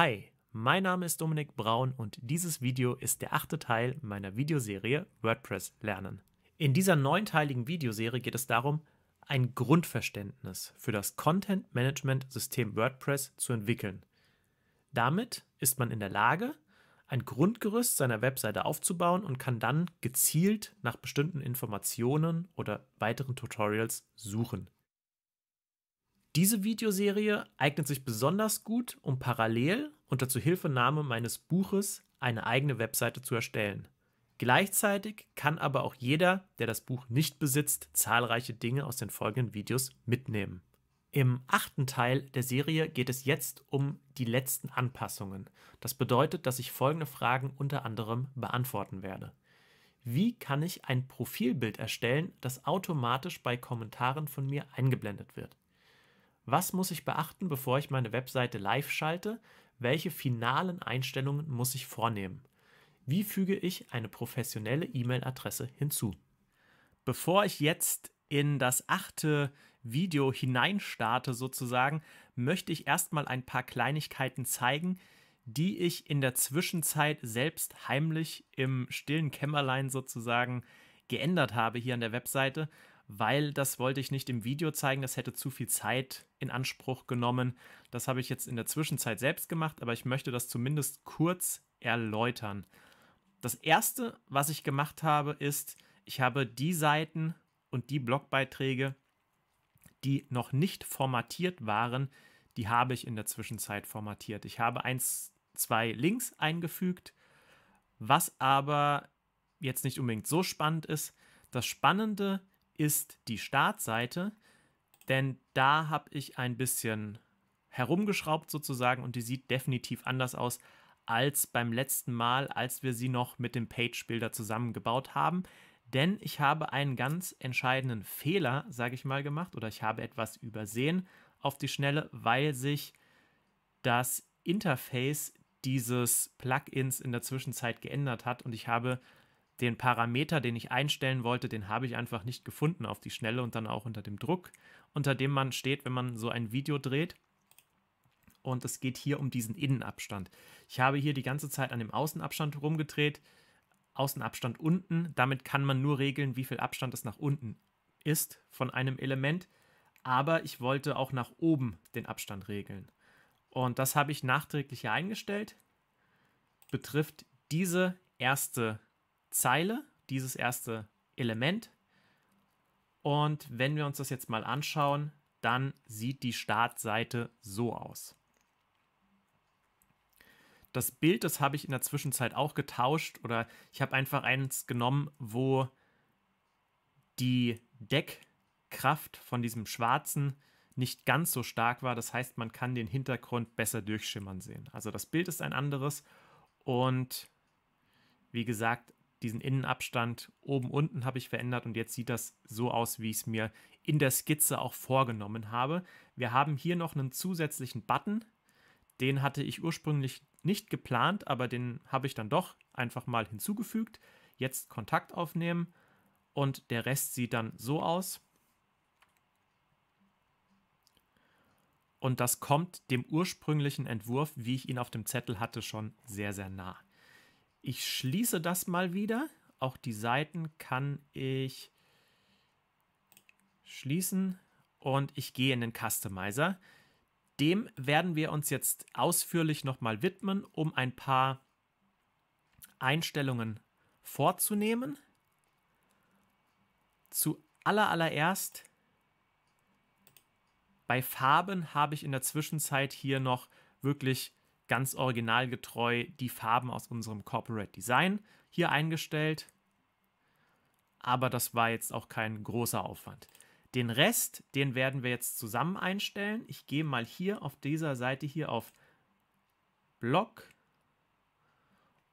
Hi, mein Name ist Dominik Braun und dieses Video ist der achte Teil meiner Videoserie WordPress Lernen. In dieser neunteiligen Videoserie geht es darum, ein Grundverständnis für das Content Management System WordPress zu entwickeln. Damit ist man in der Lage, ein Grundgerüst seiner Webseite aufzubauen und kann dann gezielt nach bestimmten Informationen oder weiteren Tutorials suchen. Diese Videoserie eignet sich besonders gut, um parallel unter Zuhilfenahme meines Buches eine eigene Webseite zu erstellen. Gleichzeitig kann aber auch jeder, der das Buch nicht besitzt, zahlreiche Dinge aus den folgenden Videos mitnehmen. Im achten Teil der Serie geht es jetzt um die letzten Anpassungen. Das bedeutet, dass ich folgende Fragen unter anderem beantworten werde. Wie kann ich ein Profilbild erstellen, das automatisch bei Kommentaren von mir eingeblendet wird? Was muss ich beachten, bevor ich meine Webseite live schalte? Welche finalen Einstellungen muss ich vornehmen? Wie füge ich eine professionelle E-Mail-Adresse hinzu? Bevor ich jetzt in das achte Video hineinstarte sozusagen, möchte ich erstmal ein paar Kleinigkeiten zeigen, die ich in der Zwischenzeit selbst heimlich im stillen Kämmerlein sozusagen geändert habe hier an der Webseite, weil das wollte ich nicht im Video zeigen, das hätte zu viel Zeit in Anspruch genommen. Das habe ich jetzt in der Zwischenzeit selbst gemacht, aber ich möchte das zumindest kurz erläutern. Das erste, was ich gemacht habe, ist, ich habe die Seiten und die Blogbeiträge, die noch nicht formatiert waren, die habe ich in der Zwischenzeit formatiert. Ich habe eins, zwei Links eingefügt, was aber jetzt nicht unbedingt so spannend ist. Das Spannende ist die Startseite, denn da habe ich ein bisschen herumgeschraubt sozusagen und die sieht definitiv anders aus als beim letzten Mal, als wir sie noch mit dem Page Builder zusammengebaut haben. Denn ich habe einen ganz entscheidenden Fehler, sage ich mal, gemacht oder ich habe etwas übersehen auf die Schnelle, weil sich das Interface dieses Plugins in der Zwischenzeit geändert hat und ich habe den Parameter, den ich einstellen wollte, den habe ich einfach nicht gefunden auf die Schnelle und dann auch unter dem Druck, unter dem man steht, wenn man so ein Video dreht. Und es geht hier um diesen Innenabstand. Ich habe hier die ganze Zeit an dem Außenabstand rumgedreht. Außenabstand unten. Damit kann man nur regeln, wie viel Abstand es nach unten ist von einem Element. Aber ich wollte auch nach oben den Abstand regeln. Und das habe ich nachträglich hier eingestellt. Betrifft diese erste Zeile, dieses erste Element. Und wenn wir uns das jetzt mal anschauen, dann sieht die Startseite so aus. Das Bild, das habe ich in der Zwischenzeit auch getauscht oder ich habe einfach eins genommen, wo die Deckkraft von diesem schwarzen nicht ganz so stark war. Das heißt, man kann den Hintergrund besser durchschimmern sehen. Also das Bild ist ein anderes und wie gesagt, diesen Innenabstand oben unten habe ich verändert und jetzt sieht das so aus, wie ich es mir in der Skizze auch vorgenommen habe. Wir haben hier noch einen zusätzlichen Button, den hatte ich ursprünglich nicht geplant, aber den habe ich dann doch einfach mal hinzugefügt. Jetzt Kontakt aufnehmen und der Rest sieht dann so aus. Und das kommt dem ursprünglichen Entwurf, wie ich ihn auf dem Zettel hatte, schon sehr, sehr nah. Ich schließe das mal wieder. Auch die Seiten kann ich schließen und ich gehe in den Customizer. Dem werden wir uns jetzt ausführlich nochmal widmen, um ein paar Einstellungen vorzunehmen. Zuallererst bei Farben habe ich in der Zwischenzeit hier noch wirklich ganz originalgetreu die Farben aus unserem Corporate Design hier eingestellt. Aber das war jetzt auch kein großer Aufwand. Den Rest, den werden wir jetzt zusammen einstellen. Ich gehe mal hier auf dieser Seite hier auf Blog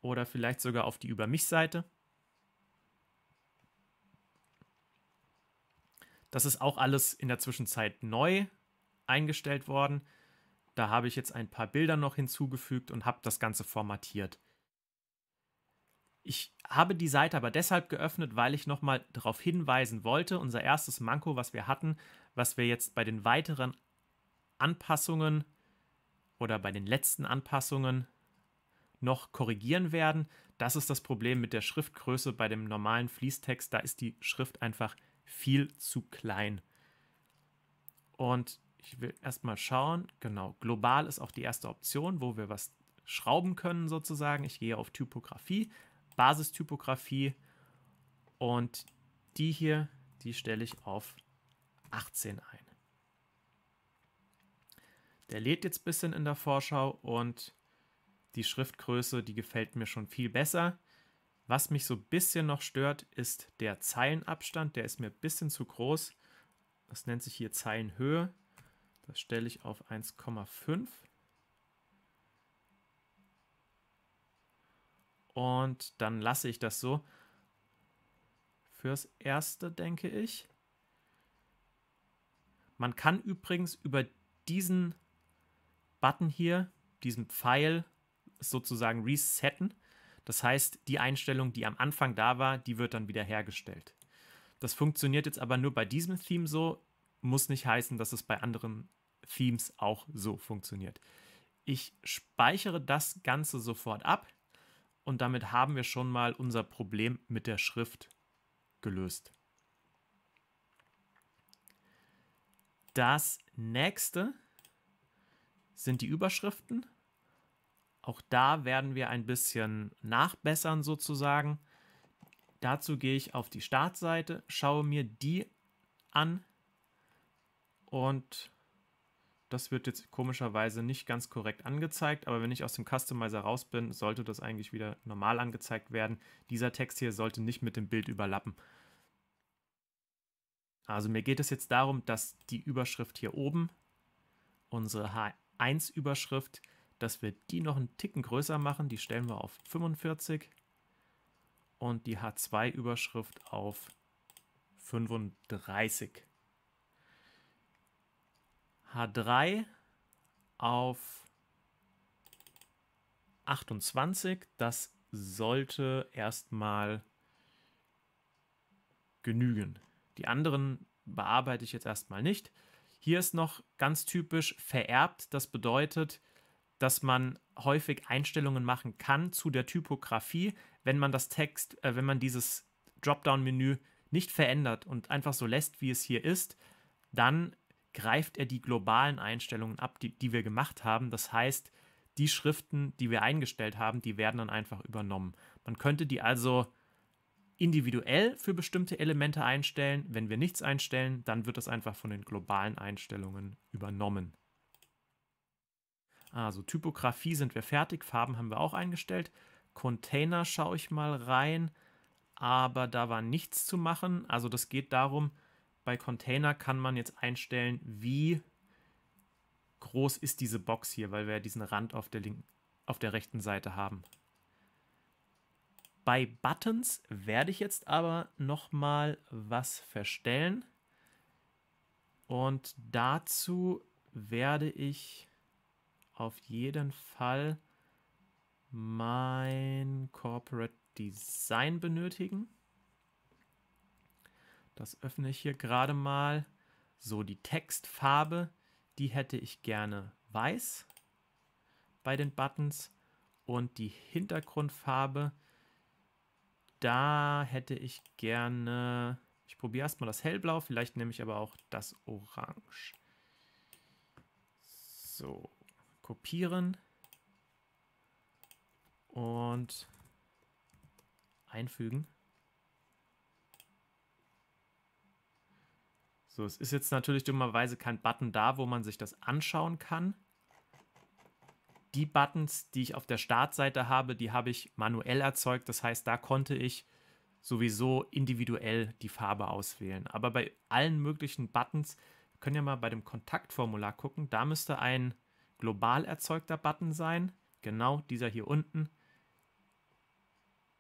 oder vielleicht sogar auf die Über mich Seite. Das ist auch alles in der Zwischenzeit neu eingestellt worden. Da habe ich jetzt ein paar Bilder noch hinzugefügt und habe das Ganze formatiert. Ich habe die Seite aber deshalb geöffnet, weil ich nochmal darauf hinweisen wollte, unser erstes Manko, was wir hatten, was wir jetzt bei den weiteren Anpassungen oder bei den letzten Anpassungen noch korrigieren werden. Das ist das Problem mit der Schriftgröße bei dem normalen Fließtext. Da ist die Schrift einfach viel zu klein. Und ich will erstmal schauen, genau, global ist auch die erste Option, wo wir was schrauben können sozusagen. Ich gehe auf Typografie, Basistypografie und die hier, die stelle ich auf 18 ein. Der lädt jetzt ein bisschen in der Vorschau und die Schriftgröße, die gefällt mir schon viel besser. Was mich so ein bisschen noch stört, ist der Zeilenabstand. Der ist mir ein bisschen zu groß. Das nennt sich hier Zeilenhöhe. Das stelle ich auf 1,5. Und dann lasse ich das so. Fürs Erste denke ich. Man kann übrigens über diesen Button hier, diesen Pfeil sozusagen resetten. Das heißt, die Einstellung, die am Anfang da war, die wird dann wieder hergestellt. Das funktioniert jetzt aber nur bei diesem Theme so, muss nicht heißen, dass es bei anderen Themes auch so funktioniert. Ich speichere das Ganze sofort ab und damit haben wir schon mal unser Problem mit der Schrift gelöst. Das nächste sind die Überschriften. Auch da werden wir ein bisschen nachbessern sozusagen. Dazu gehe ich auf die Startseite, schaue mir die an und das wird jetzt komischerweise nicht ganz korrekt angezeigt, aber wenn ich aus dem Customizer raus bin, sollte das eigentlich wieder normal angezeigt werden. Dieser Text hier sollte nicht mit dem Bild überlappen. Also mir geht es jetzt darum, dass die Überschrift hier oben, unsere H1-Überschrift, dass wir die noch einen Ticken größer machen. Die stellen wir auf 45 und die H2-Überschrift auf 35. 3 auf 28. Das sollte erstmal genügen. Die anderen bearbeite ich jetzt erstmal nicht. Hier ist noch ganz typisch vererbt. Das bedeutet, dass man häufig Einstellungen machen kann zu der Typografie, wenn man das Text, äh, wenn man dieses Dropdown-Menü nicht verändert und einfach so lässt, wie es hier ist, dann greift er die globalen Einstellungen ab, die, die wir gemacht haben. Das heißt, die Schriften, die wir eingestellt haben, die werden dann einfach übernommen. Man könnte die also individuell für bestimmte Elemente einstellen. Wenn wir nichts einstellen, dann wird das einfach von den globalen Einstellungen übernommen. Also Typografie sind wir fertig, Farben haben wir auch eingestellt. Container schaue ich mal rein, aber da war nichts zu machen. Also das geht darum, bei Container kann man jetzt einstellen, wie groß ist diese Box hier, weil wir ja diesen Rand auf der, linken, auf der rechten Seite haben. Bei Buttons werde ich jetzt aber nochmal was verstellen. Und dazu werde ich auf jeden Fall mein Corporate Design benötigen. Das öffne ich hier gerade mal. So, die Textfarbe, die hätte ich gerne weiß bei den Buttons. Und die Hintergrundfarbe, da hätte ich gerne... Ich probiere erstmal das Hellblau, vielleicht nehme ich aber auch das Orange. So, kopieren. Und einfügen. So, es ist jetzt natürlich dummerweise kein Button da, wo man sich das anschauen kann. Die Buttons, die ich auf der Startseite habe, die habe ich manuell erzeugt. Das heißt, da konnte ich sowieso individuell die Farbe auswählen. Aber bei allen möglichen Buttons, wir können ja mal bei dem Kontaktformular gucken, da müsste ein global erzeugter Button sein. Genau dieser hier unten.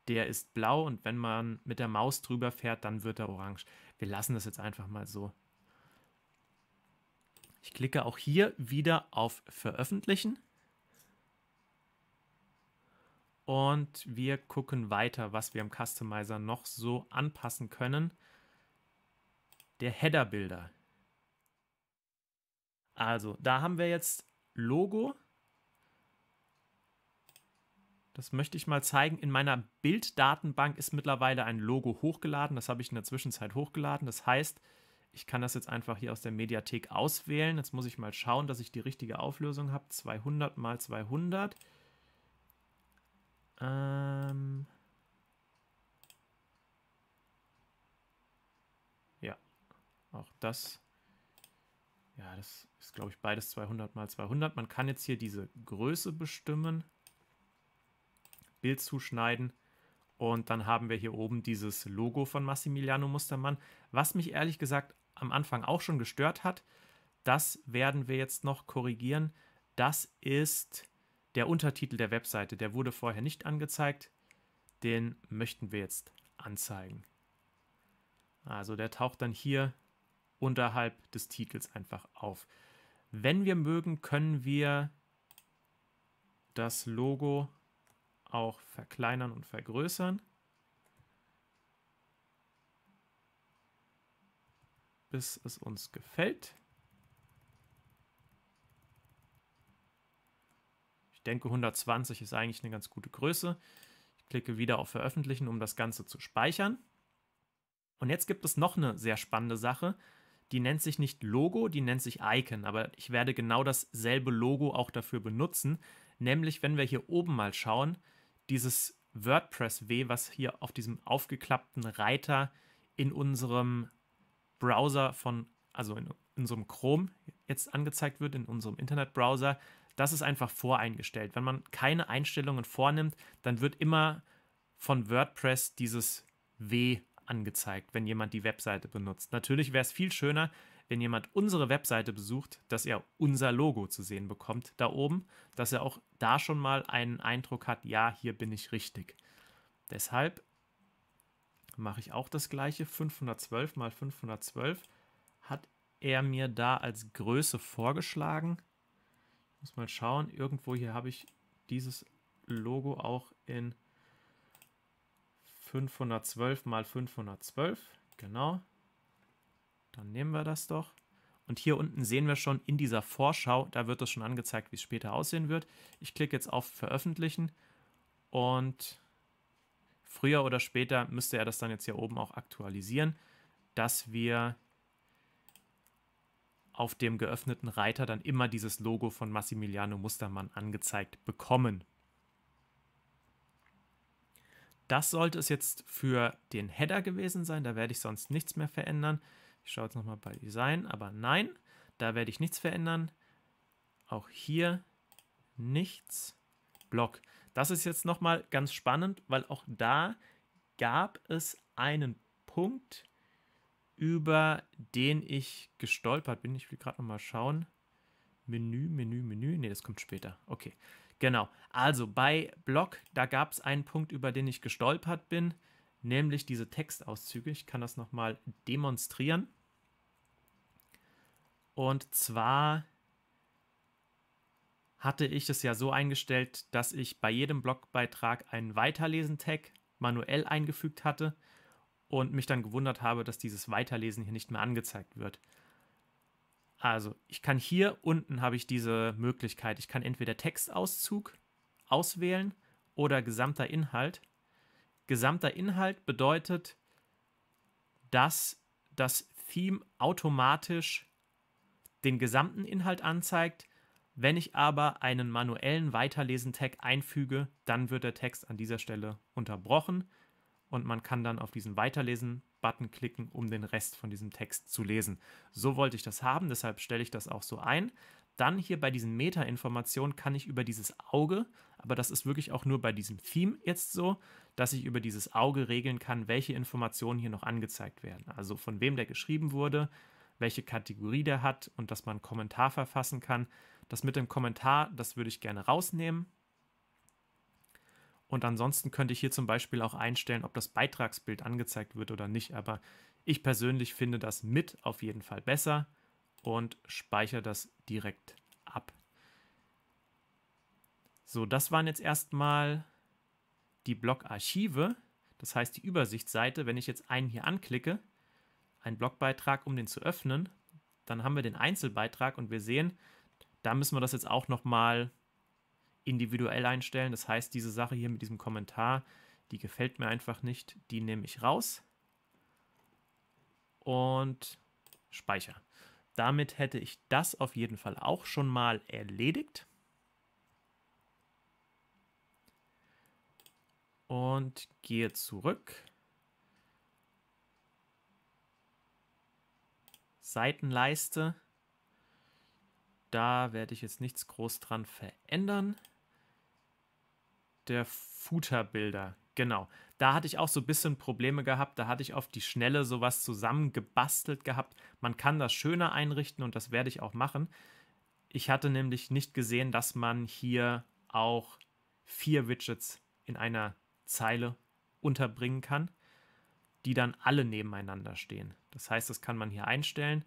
Der ist blau und wenn man mit der Maus drüber fährt, dann wird er orange. Wir lassen das jetzt einfach mal so. Ich klicke auch hier wieder auf Veröffentlichen. Und wir gucken weiter, was wir im Customizer noch so anpassen können. Der Header-Bilder. Also, da haben wir jetzt Logo. Das möchte ich mal zeigen. In meiner Bilddatenbank ist mittlerweile ein Logo hochgeladen. Das habe ich in der Zwischenzeit hochgeladen. Das heißt, ich kann das jetzt einfach hier aus der Mediathek auswählen. Jetzt muss ich mal schauen, dass ich die richtige Auflösung habe. 200 mal 200. Ähm ja, auch das. Ja, das ist, glaube ich, beides 200 mal 200. Man kann jetzt hier diese Größe bestimmen, Bild zuschneiden. Und dann haben wir hier oben dieses Logo von Massimiliano Mustermann, was mich ehrlich gesagt am Anfang auch schon gestört hat. Das werden wir jetzt noch korrigieren. Das ist der Untertitel der Webseite. Der wurde vorher nicht angezeigt. Den möchten wir jetzt anzeigen. Also der taucht dann hier unterhalb des Titels einfach auf. Wenn wir mögen, können wir das Logo auch verkleinern und vergrößern. bis es uns gefällt. Ich denke, 120 ist eigentlich eine ganz gute Größe. Ich klicke wieder auf Veröffentlichen, um das Ganze zu speichern. Und jetzt gibt es noch eine sehr spannende Sache. Die nennt sich nicht Logo, die nennt sich Icon, aber ich werde genau dasselbe Logo auch dafür benutzen. Nämlich, wenn wir hier oben mal schauen, dieses WordPress W, was hier auf diesem aufgeklappten Reiter in unserem Browser von, also in unserem Chrome jetzt angezeigt wird, in unserem Internetbrowser, das ist einfach voreingestellt. Wenn man keine Einstellungen vornimmt, dann wird immer von WordPress dieses W angezeigt, wenn jemand die Webseite benutzt. Natürlich wäre es viel schöner, wenn jemand unsere Webseite besucht, dass er unser Logo zu sehen bekommt da oben, dass er auch da schon mal einen Eindruck hat, ja, hier bin ich richtig. Deshalb mache ich auch das gleiche. 512 mal 512 hat er mir da als Größe vorgeschlagen. Ich muss mal schauen, irgendwo hier habe ich dieses Logo auch in 512 mal 512. Genau. Dann nehmen wir das doch. Und hier unten sehen wir schon in dieser Vorschau, da wird das schon angezeigt, wie es später aussehen wird. Ich klicke jetzt auf Veröffentlichen und früher oder später müsste er das dann jetzt hier oben auch aktualisieren, dass wir auf dem geöffneten Reiter dann immer dieses Logo von Massimiliano Mustermann angezeigt bekommen. Das sollte es jetzt für den Header gewesen sein. Da werde ich sonst nichts mehr verändern. Ich schaue jetzt nochmal bei Design, aber nein, da werde ich nichts verändern. Auch hier nichts. Block. Das ist jetzt nochmal ganz spannend, weil auch da gab es einen Punkt, über den ich gestolpert bin. Ich will gerade nochmal schauen. Menü, Menü, Menü. Ne, das kommt später. Okay, genau. Also bei Blog, da gab es einen Punkt, über den ich gestolpert bin, nämlich diese Textauszüge. Ich kann das nochmal demonstrieren. Und zwar hatte ich es ja so eingestellt, dass ich bei jedem Blogbeitrag einen Weiterlesen-Tag manuell eingefügt hatte und mich dann gewundert habe, dass dieses Weiterlesen hier nicht mehr angezeigt wird. Also, ich kann hier unten habe ich diese Möglichkeit. Ich kann entweder Textauszug auswählen oder gesamter Inhalt. Gesamter Inhalt bedeutet, dass das Theme automatisch den gesamten Inhalt anzeigt, wenn ich aber einen manuellen Weiterlesen-Tag einfüge, dann wird der Text an dieser Stelle unterbrochen und man kann dann auf diesen Weiterlesen-Button klicken, um den Rest von diesem Text zu lesen. So wollte ich das haben, deshalb stelle ich das auch so ein. Dann hier bei diesen Meta-Informationen kann ich über dieses Auge, aber das ist wirklich auch nur bei diesem Theme jetzt so, dass ich über dieses Auge regeln kann, welche Informationen hier noch angezeigt werden. Also von wem der geschrieben wurde, welche Kategorie der hat und dass man einen Kommentar verfassen kann. Das mit dem Kommentar, das würde ich gerne rausnehmen. Und ansonsten könnte ich hier zum Beispiel auch einstellen, ob das Beitragsbild angezeigt wird oder nicht. Aber ich persönlich finde das mit auf jeden Fall besser und speichere das direkt ab. So, das waren jetzt erstmal die Blogarchive, das heißt die Übersichtsseite. Wenn ich jetzt einen hier anklicke, einen Blogbeitrag, um den zu öffnen, dann haben wir den Einzelbeitrag und wir sehen, da müssen wir das jetzt auch nochmal individuell einstellen. Das heißt, diese Sache hier mit diesem Kommentar, die gefällt mir einfach nicht. Die nehme ich raus und speichere. Damit hätte ich das auf jeden Fall auch schon mal erledigt. Und gehe zurück. Seitenleiste. Da werde ich jetzt nichts groß dran verändern. Der Footer-Bilder, genau. Da hatte ich auch so ein bisschen Probleme gehabt. Da hatte ich auf die Schnelle sowas zusammengebastelt gehabt. Man kann das schöner einrichten und das werde ich auch machen. Ich hatte nämlich nicht gesehen, dass man hier auch vier Widgets in einer Zeile unterbringen kann, die dann alle nebeneinander stehen. Das heißt, das kann man hier einstellen.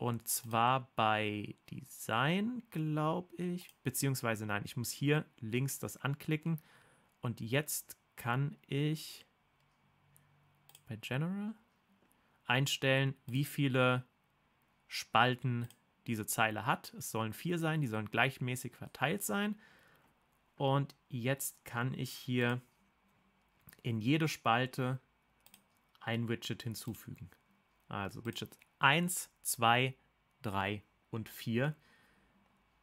Und zwar bei Design, glaube ich. Beziehungsweise nein, ich muss hier links das anklicken. Und jetzt kann ich bei General einstellen, wie viele Spalten diese Zeile hat. Es sollen vier sein, die sollen gleichmäßig verteilt sein. Und jetzt kann ich hier in jede Spalte ein Widget hinzufügen. Also Widget 1, 2, 3 und 4.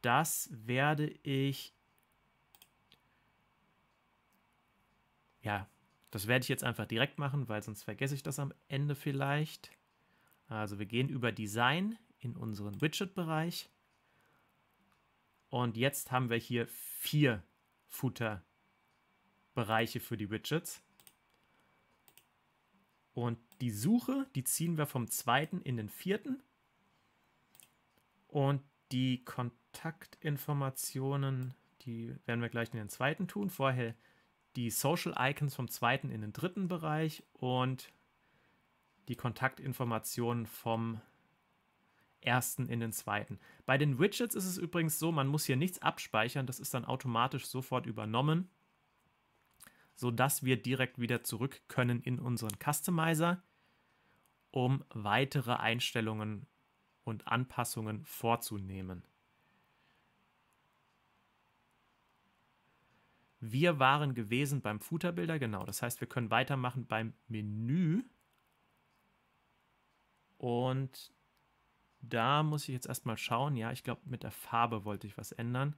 Das werde ich. Ja, das werde ich jetzt einfach direkt machen, weil sonst vergesse ich das am Ende vielleicht. Also wir gehen über Design in unseren Widget-Bereich. Und jetzt haben wir hier vier Footer-Bereiche für die Widgets. Und die Suche, die ziehen wir vom zweiten in den vierten. Und die Kontaktinformationen, die werden wir gleich in den zweiten tun. Vorher die Social Icons vom zweiten in den dritten Bereich und die Kontaktinformationen vom ersten in den zweiten. Bei den Widgets ist es übrigens so, man muss hier nichts abspeichern, das ist dann automatisch sofort übernommen sodass wir direkt wieder zurück können in unseren Customizer, um weitere Einstellungen und Anpassungen vorzunehmen. Wir waren gewesen beim Footerbilder, genau. Das heißt, wir können weitermachen beim Menü. Und da muss ich jetzt erstmal schauen. Ja, ich glaube, mit der Farbe wollte ich was ändern.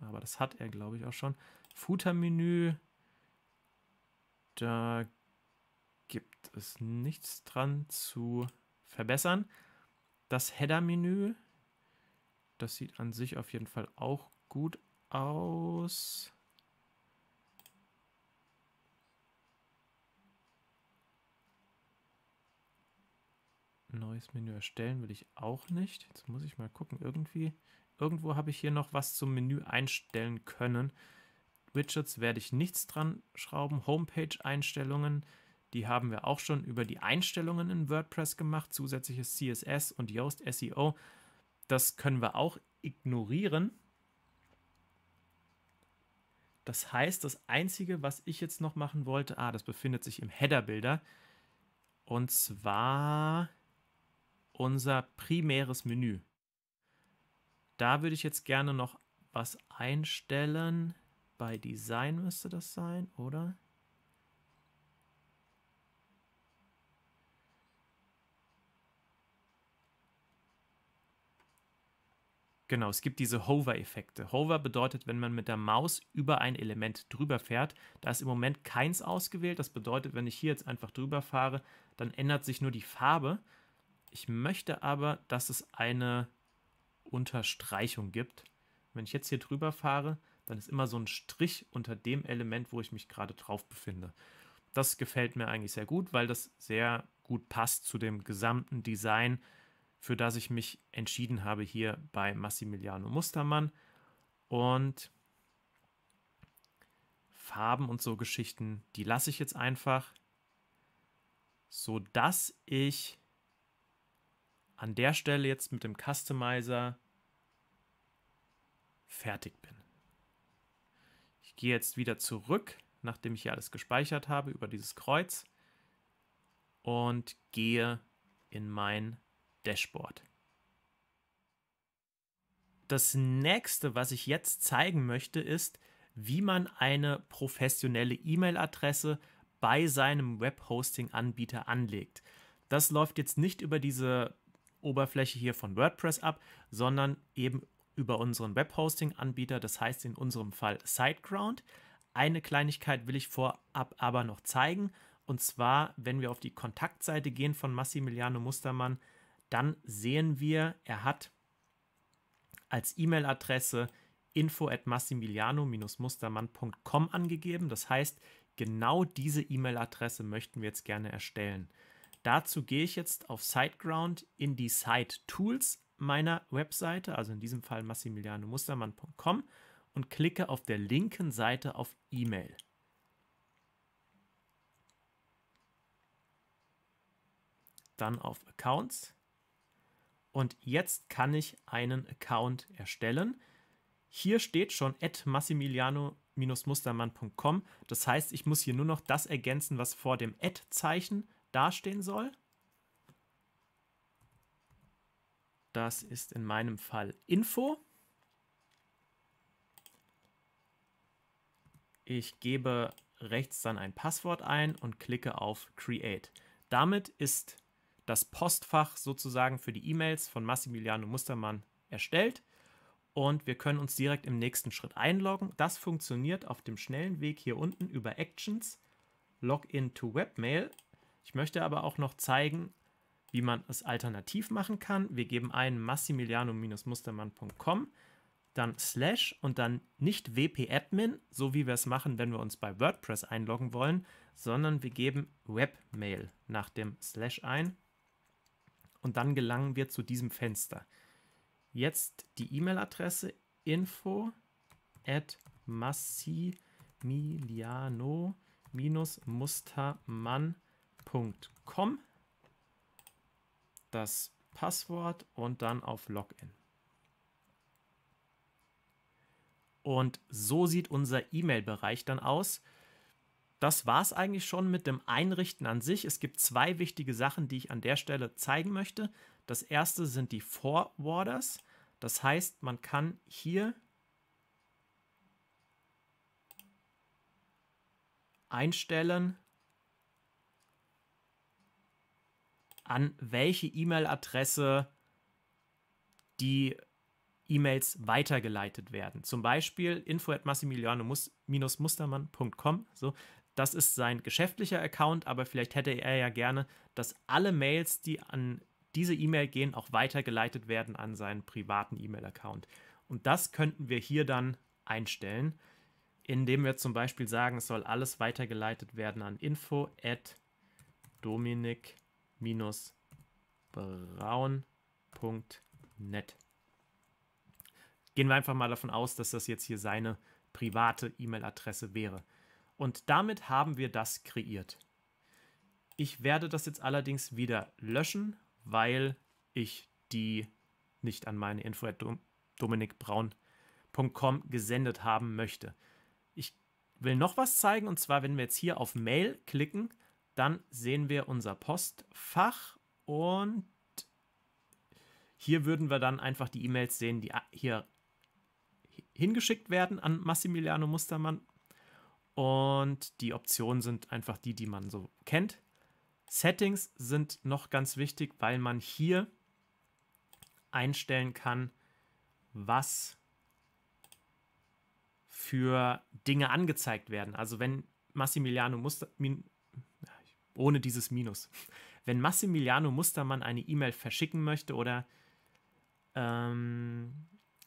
Aber das hat er, glaube ich, auch schon. Footer-Menü, da gibt es nichts dran zu verbessern. Das Header-Menü, das sieht an sich auf jeden Fall auch gut aus. Neues Menü erstellen will ich auch nicht. Jetzt muss ich mal gucken, irgendwie, irgendwo habe ich hier noch was zum Menü einstellen können. Widgets werde ich nichts dran schrauben. Homepage-Einstellungen, die haben wir auch schon über die Einstellungen in WordPress gemacht. Zusätzliches CSS und Yoast SEO. Das können wir auch ignorieren. Das heißt, das Einzige, was ich jetzt noch machen wollte, ah, das befindet sich im Header-Bilder. Und zwar unser primäres Menü. Da würde ich jetzt gerne noch was einstellen. Bei Design müsste das sein, oder? Genau, es gibt diese Hover-Effekte. Hover bedeutet, wenn man mit der Maus über ein Element drüber fährt. Da ist im Moment keins ausgewählt. Das bedeutet, wenn ich hier jetzt einfach drüber fahre, dann ändert sich nur die Farbe. Ich möchte aber, dass es eine Unterstreichung gibt. Wenn ich jetzt hier drüber fahre, dann ist immer so ein Strich unter dem Element, wo ich mich gerade drauf befinde. Das gefällt mir eigentlich sehr gut, weil das sehr gut passt zu dem gesamten Design, für das ich mich entschieden habe hier bei Massimiliano Mustermann. Und Farben und so Geschichten, die lasse ich jetzt einfach, sodass ich an der Stelle jetzt mit dem Customizer fertig bin gehe jetzt wieder zurück, nachdem ich hier alles gespeichert habe, über dieses Kreuz und gehe in mein Dashboard. Das nächste, was ich jetzt zeigen möchte, ist, wie man eine professionelle E-Mail-Adresse bei seinem Webhosting-Anbieter anlegt. Das läuft jetzt nicht über diese Oberfläche hier von WordPress ab, sondern eben über unseren Webhosting-Anbieter, das heißt in unserem Fall SiteGround. Eine Kleinigkeit will ich vorab aber noch zeigen. Und zwar, wenn wir auf die Kontaktseite gehen von Massimiliano Mustermann, dann sehen wir, er hat als E-Mail-Adresse info at massimiliano-mustermann.com angegeben. Das heißt, genau diese E-Mail-Adresse möchten wir jetzt gerne erstellen. Dazu gehe ich jetzt auf SiteGround in die Site Tools meiner Webseite, also in diesem Fall massimilianomustermann.com, und klicke auf der linken Seite auf E-Mail. Dann auf Accounts. Und jetzt kann ich einen Account erstellen. Hier steht schon massimiliano-mustermann.com. Das heißt, ich muss hier nur noch das ergänzen, was vor dem Ad-Zeichen dastehen soll. das ist in meinem Fall Info. Ich gebe rechts dann ein Passwort ein und klicke auf Create. Damit ist das Postfach sozusagen für die E-Mails von Massimiliano Mustermann erstellt und wir können uns direkt im nächsten Schritt einloggen. Das funktioniert auf dem schnellen Weg hier unten über Actions, Login to Webmail. Ich möchte aber auch noch zeigen, wie man es alternativ machen kann. Wir geben ein massimiliano-mustermann.com, dann slash und dann nicht wp-admin, so wie wir es machen, wenn wir uns bei WordPress einloggen wollen, sondern wir geben webmail nach dem slash ein und dann gelangen wir zu diesem Fenster. Jetzt die E-Mail-Adresse info at massimiliano-mustermann.com das Passwort und dann auf Login. Und so sieht unser E-Mail-Bereich dann aus. Das war es eigentlich schon mit dem Einrichten an sich. Es gibt zwei wichtige Sachen, die ich an der Stelle zeigen möchte. Das erste sind die Forwarders. Das heißt, man kann hier einstellen, an welche E-Mail-Adresse die E-Mails weitergeleitet werden. Zum Beispiel info at massimiliano-mustermann.com. So, das ist sein geschäftlicher Account, aber vielleicht hätte er ja gerne, dass alle Mails, die an diese E-Mail gehen, auch weitergeleitet werden an seinen privaten E-Mail-Account. Und das könnten wir hier dann einstellen, indem wir zum Beispiel sagen, es soll alles weitergeleitet werden an info at dominik.com braun.net. Gehen wir einfach mal davon aus, dass das jetzt hier seine private E-Mail-Adresse wäre. Und damit haben wir das kreiert. Ich werde das jetzt allerdings wieder löschen, weil ich die nicht an meine info.dominikbraun.com gesendet haben möchte. Ich will noch was zeigen und zwar, wenn wir jetzt hier auf Mail klicken, dann sehen wir unser Postfach und hier würden wir dann einfach die E-Mails sehen, die ah, hier hingeschickt werden an Massimiliano Mustermann. Und die Optionen sind einfach die, die man so kennt. Settings sind noch ganz wichtig, weil man hier einstellen kann, was für Dinge angezeigt werden. Also wenn Massimiliano Mustermann ohne dieses Minus. Wenn Massimiliano Mustermann eine E-Mail verschicken möchte oder ähm,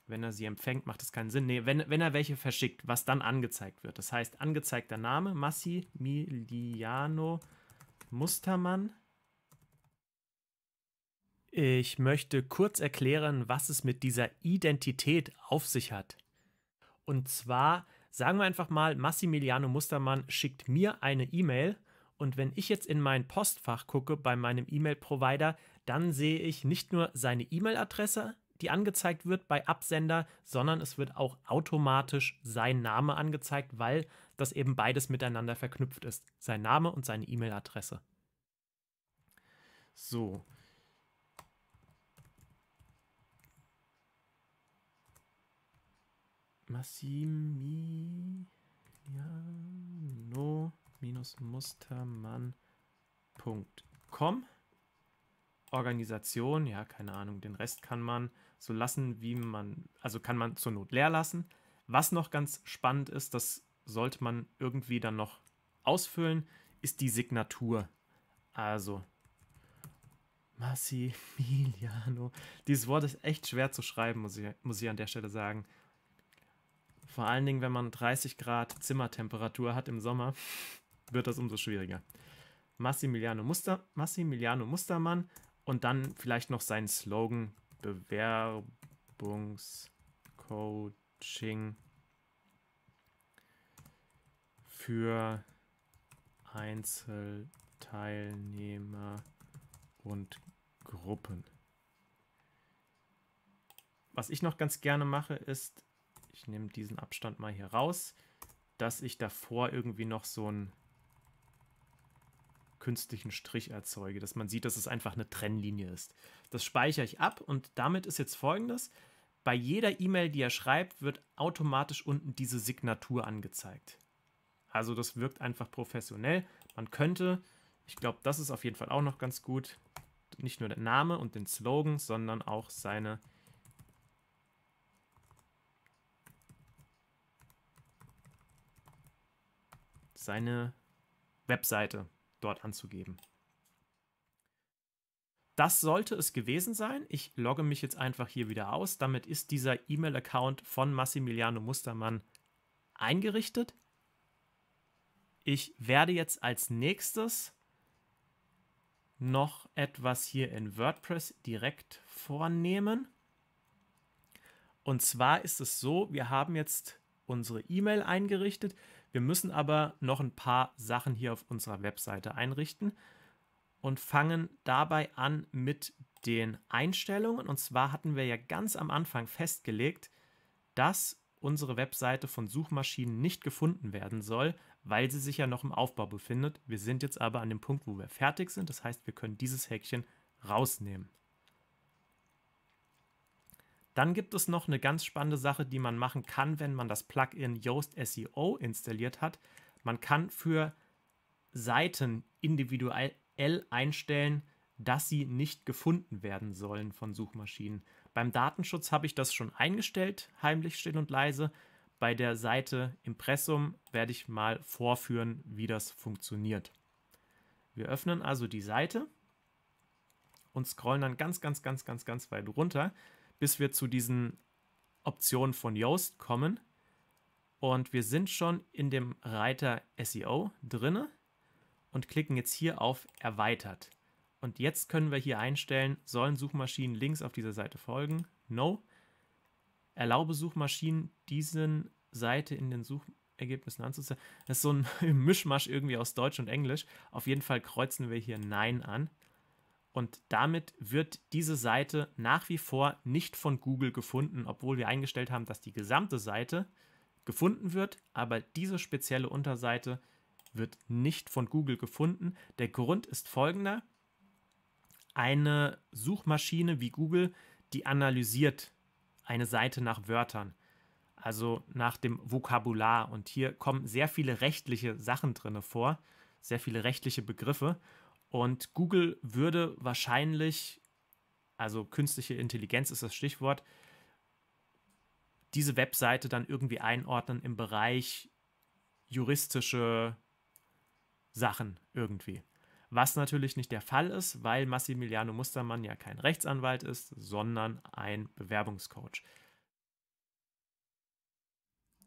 wenn er sie empfängt, macht es keinen Sinn. Nee, wenn, wenn er welche verschickt, was dann angezeigt wird. Das heißt, angezeigter Name, Massimiliano Mustermann. Ich möchte kurz erklären, was es mit dieser Identität auf sich hat. Und zwar sagen wir einfach mal, Massimiliano Mustermann schickt mir eine E-Mail und wenn ich jetzt in mein Postfach gucke bei meinem E-Mail-Provider, dann sehe ich nicht nur seine E-Mail-Adresse, die angezeigt wird bei Absender, sondern es wird auch automatisch sein Name angezeigt, weil das eben beides miteinander verknüpft ist. Sein Name und seine E-Mail-Adresse. So. Massimiano mustermann.com. Organisation, ja, keine Ahnung, den Rest kann man so lassen, wie man, also kann man zur Not leer lassen. Was noch ganz spannend ist, das sollte man irgendwie dann noch ausfüllen, ist die Signatur. Also Massimiliano. Dieses Wort ist echt schwer zu schreiben, muss ich, muss ich an der Stelle sagen. Vor allen Dingen, wenn man 30 Grad Zimmertemperatur hat im Sommer wird das umso schwieriger. Massimiliano, Muster, Massimiliano Mustermann und dann vielleicht noch seinen Slogan Bewerbungscoaching für Einzelteilnehmer und Gruppen. Was ich noch ganz gerne mache, ist, ich nehme diesen Abstand mal hier raus, dass ich davor irgendwie noch so ein künstlichen Strich erzeuge, dass man sieht, dass es einfach eine Trennlinie ist. Das speichere ich ab und damit ist jetzt folgendes. Bei jeder E-Mail, die er schreibt, wird automatisch unten diese Signatur angezeigt. Also das wirkt einfach professionell. Man könnte, ich glaube, das ist auf jeden Fall auch noch ganz gut, nicht nur der Name und den Slogan, sondern auch seine seine Webseite dort anzugeben. Das sollte es gewesen sein. Ich logge mich jetzt einfach hier wieder aus. Damit ist dieser E-Mail-Account von Massimiliano Mustermann eingerichtet. Ich werde jetzt als nächstes noch etwas hier in WordPress direkt vornehmen. Und zwar ist es so, wir haben jetzt unsere E-Mail eingerichtet. Wir müssen aber noch ein paar Sachen hier auf unserer Webseite einrichten und fangen dabei an mit den Einstellungen. Und zwar hatten wir ja ganz am Anfang festgelegt, dass unsere Webseite von Suchmaschinen nicht gefunden werden soll, weil sie sich ja noch im Aufbau befindet. Wir sind jetzt aber an dem Punkt, wo wir fertig sind. Das heißt, wir können dieses Häkchen rausnehmen. Dann gibt es noch eine ganz spannende Sache, die man machen kann, wenn man das Plugin Yoast SEO installiert hat. Man kann für Seiten individuell einstellen, dass sie nicht gefunden werden sollen von Suchmaschinen. Beim Datenschutz habe ich das schon eingestellt, heimlich still und leise. Bei der Seite Impressum werde ich mal vorführen, wie das funktioniert. Wir öffnen also die Seite und scrollen dann ganz, ganz, ganz, ganz, ganz weit runter bis wir zu diesen Optionen von Yoast kommen. Und wir sind schon in dem Reiter SEO drinne und klicken jetzt hier auf Erweitert. Und jetzt können wir hier einstellen, sollen Suchmaschinen links auf dieser Seite folgen? No. Erlaube Suchmaschinen, diesen Seite in den Suchergebnissen anzuzeigen. Das ist so ein Mischmasch irgendwie aus Deutsch und Englisch. Auf jeden Fall kreuzen wir hier Nein an. Und damit wird diese Seite nach wie vor nicht von Google gefunden, obwohl wir eingestellt haben, dass die gesamte Seite gefunden wird, aber diese spezielle Unterseite wird nicht von Google gefunden. Der Grund ist folgender. Eine Suchmaschine wie Google, die analysiert eine Seite nach Wörtern, also nach dem Vokabular. Und hier kommen sehr viele rechtliche Sachen drin vor, sehr viele rechtliche Begriffe. Und Google würde wahrscheinlich, also künstliche Intelligenz ist das Stichwort, diese Webseite dann irgendwie einordnen im Bereich juristische Sachen irgendwie. Was natürlich nicht der Fall ist, weil Massimiliano Mustermann ja kein Rechtsanwalt ist, sondern ein Bewerbungscoach.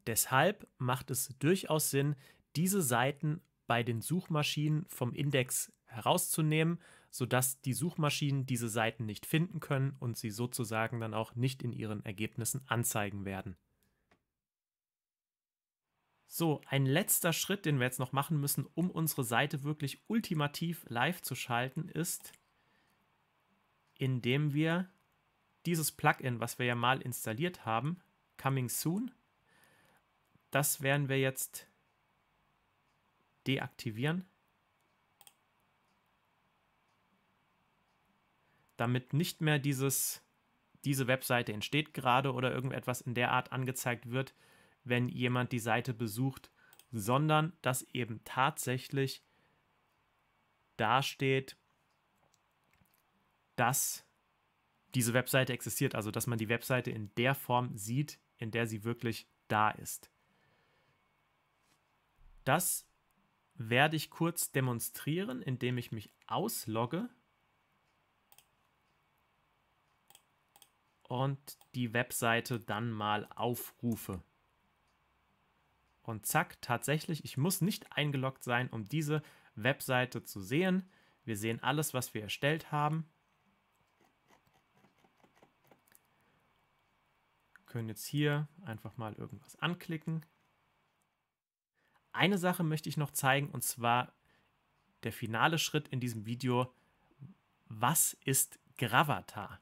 Deshalb macht es durchaus Sinn, diese Seiten bei den Suchmaschinen vom Index herauszunehmen, sodass die Suchmaschinen diese Seiten nicht finden können und sie sozusagen dann auch nicht in ihren Ergebnissen anzeigen werden. So, ein letzter Schritt, den wir jetzt noch machen müssen, um unsere Seite wirklich ultimativ live zu schalten, ist, indem wir dieses Plugin, was wir ja mal installiert haben, Coming Soon, das werden wir jetzt deaktivieren damit nicht mehr dieses, diese Webseite entsteht gerade oder irgendetwas in der Art angezeigt wird, wenn jemand die Seite besucht, sondern dass eben tatsächlich dasteht, dass diese Webseite existiert, also dass man die Webseite in der Form sieht, in der sie wirklich da ist. Das werde ich kurz demonstrieren, indem ich mich auslogge und die Webseite dann mal aufrufe. Und zack, tatsächlich, ich muss nicht eingeloggt sein, um diese Webseite zu sehen. Wir sehen alles, was wir erstellt haben. können jetzt hier einfach mal irgendwas anklicken. Eine Sache möchte ich noch zeigen und zwar der finale Schritt in diesem Video. Was ist Gravatar?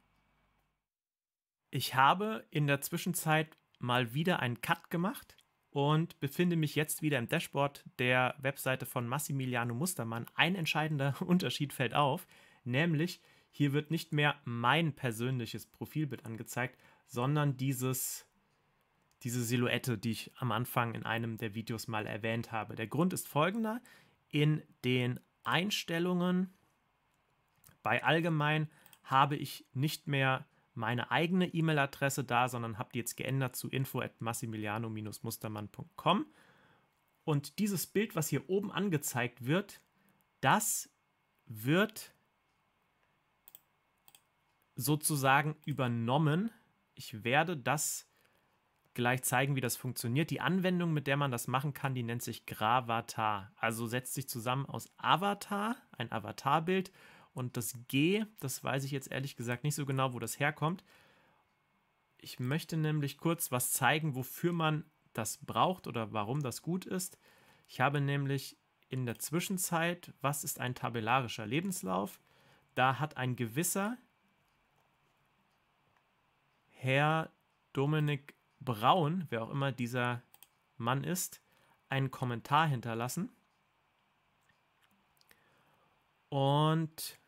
Ich habe in der Zwischenzeit mal wieder einen Cut gemacht und befinde mich jetzt wieder im Dashboard der Webseite von Massimiliano Mustermann. Ein entscheidender Unterschied fällt auf, nämlich hier wird nicht mehr mein persönliches Profilbild angezeigt, sondern dieses, diese Silhouette, die ich am Anfang in einem der Videos mal erwähnt habe. Der Grund ist folgender. In den Einstellungen bei Allgemein habe ich nicht mehr meine eigene E-Mail-Adresse da, sondern habe die jetzt geändert zu info@massimiliano-mustermann.com. Und dieses Bild, was hier oben angezeigt wird, das wird sozusagen übernommen. Ich werde das gleich zeigen, wie das funktioniert. Die Anwendung, mit der man das machen kann, die nennt sich Gravatar. Also setzt sich zusammen aus Avatar, ein Avatarbild und das G, das weiß ich jetzt ehrlich gesagt nicht so genau, wo das herkommt. Ich möchte nämlich kurz was zeigen, wofür man das braucht oder warum das gut ist. Ich habe nämlich in der Zwischenzeit, was ist ein tabellarischer Lebenslauf? Da hat ein gewisser Herr Dominik Braun, wer auch immer dieser Mann ist, einen Kommentar hinterlassen. Und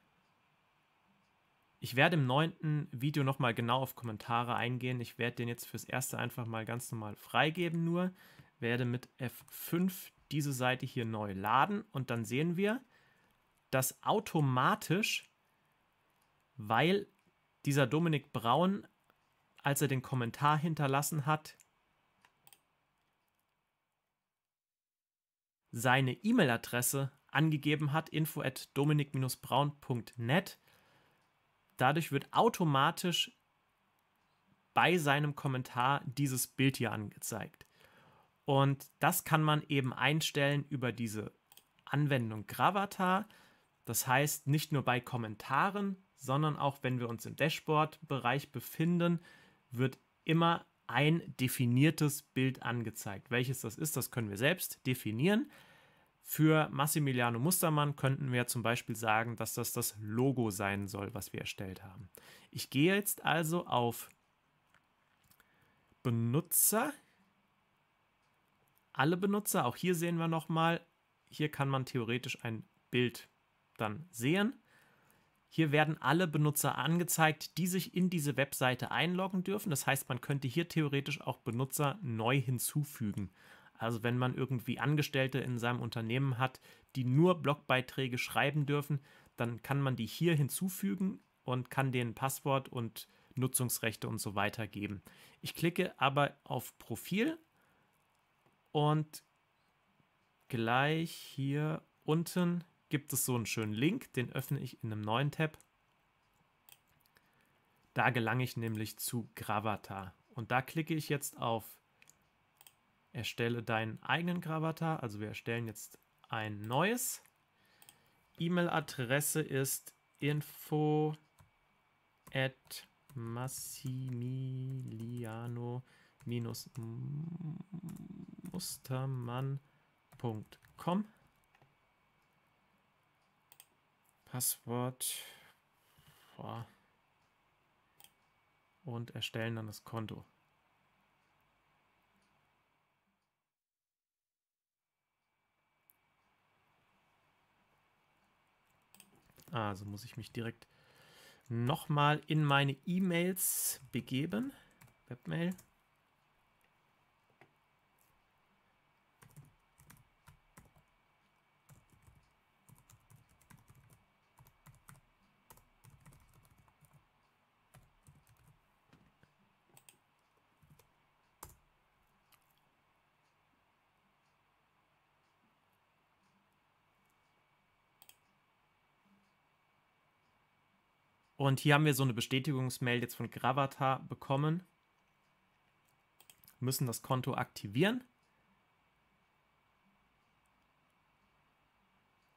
ich werde im neunten Video nochmal genau auf Kommentare eingehen. Ich werde den jetzt fürs erste einfach mal ganz normal freigeben nur. Werde mit F5 diese Seite hier neu laden und dann sehen wir, dass automatisch, weil dieser Dominik Braun, als er den Kommentar hinterlassen hat, seine E-Mail-Adresse angegeben hat, info at dominik-braun.net, Dadurch wird automatisch bei seinem Kommentar dieses Bild hier angezeigt. Und das kann man eben einstellen über diese Anwendung Gravatar. Das heißt, nicht nur bei Kommentaren, sondern auch wenn wir uns im Dashboard-Bereich befinden, wird immer ein definiertes Bild angezeigt. Welches das ist, das können wir selbst definieren. Für Massimiliano Mustermann könnten wir zum Beispiel sagen, dass das das Logo sein soll, was wir erstellt haben. Ich gehe jetzt also auf Benutzer, alle Benutzer, auch hier sehen wir nochmal, hier kann man theoretisch ein Bild dann sehen. Hier werden alle Benutzer angezeigt, die sich in diese Webseite einloggen dürfen. Das heißt, man könnte hier theoretisch auch Benutzer neu hinzufügen. Also wenn man irgendwie Angestellte in seinem Unternehmen hat, die nur Blogbeiträge schreiben dürfen, dann kann man die hier hinzufügen und kann denen Passwort und Nutzungsrechte und so weiter geben. Ich klicke aber auf Profil und gleich hier unten gibt es so einen schönen Link, den öffne ich in einem neuen Tab. Da gelange ich nämlich zu Gravatar und da klicke ich jetzt auf Erstelle deinen eigenen Gravatar, also wir erstellen jetzt ein neues. E-Mail-Adresse ist info at massimiliano-mustermann.com Passwort und erstellen dann das Konto. Also muss ich mich direkt nochmal in meine E-Mails begeben. Webmail. Und hier haben wir so eine Bestätigungsmail jetzt von Gravata bekommen. Müssen das Konto aktivieren.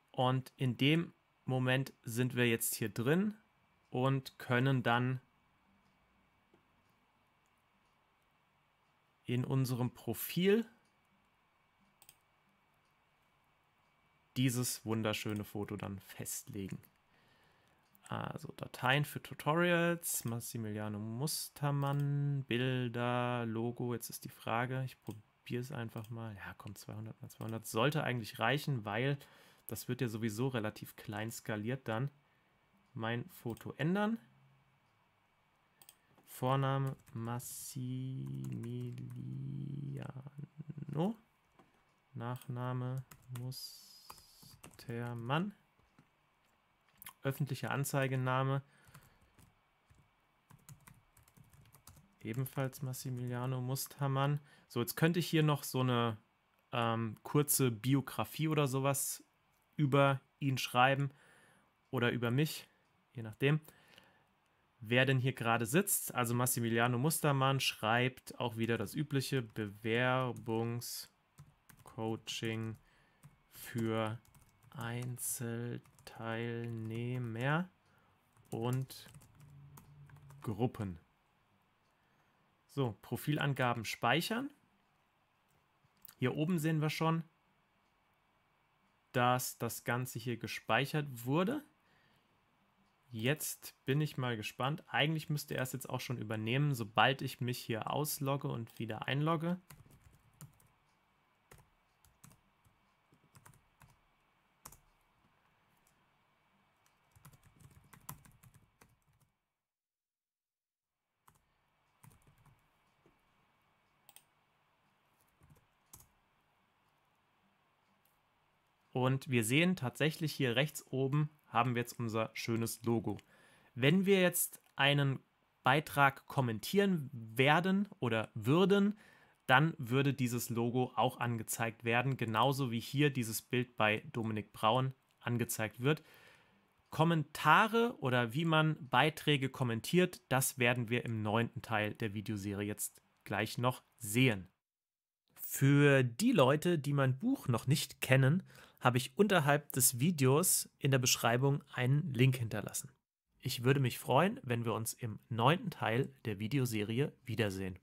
Und in dem Moment sind wir jetzt hier drin und können dann in unserem Profil dieses wunderschöne Foto dann festlegen. Also Dateien für Tutorials, Massimiliano Mustermann, Bilder, Logo. Jetzt ist die Frage, ich probiere es einfach mal. Ja, komm, 200 mal 200 sollte eigentlich reichen, weil das wird ja sowieso relativ klein skaliert dann. Mein Foto ändern. Vorname Massimiliano. Nachname Mustermann öffentliche Anzeigename. Ebenfalls Massimiliano Mustermann. So, jetzt könnte ich hier noch so eine ähm, kurze Biografie oder sowas über ihn schreiben oder über mich, je nachdem, wer denn hier gerade sitzt. Also Massimiliano Mustermann schreibt auch wieder das übliche Bewerbungscoaching für Einzel Teilnehmer und Gruppen. So, Profilangaben speichern. Hier oben sehen wir schon, dass das Ganze hier gespeichert wurde. Jetzt bin ich mal gespannt. Eigentlich müsste er es jetzt auch schon übernehmen, sobald ich mich hier auslogge und wieder einlogge. Und wir sehen tatsächlich hier rechts oben haben wir jetzt unser schönes Logo. Wenn wir jetzt einen Beitrag kommentieren werden oder würden, dann würde dieses Logo auch angezeigt werden, genauso wie hier dieses Bild bei Dominik Braun angezeigt wird. Kommentare oder wie man Beiträge kommentiert, das werden wir im neunten Teil der Videoserie jetzt gleich noch sehen. Für die Leute, die mein Buch noch nicht kennen, habe ich unterhalb des Videos in der Beschreibung einen Link hinterlassen. Ich würde mich freuen, wenn wir uns im neunten Teil der Videoserie wiedersehen.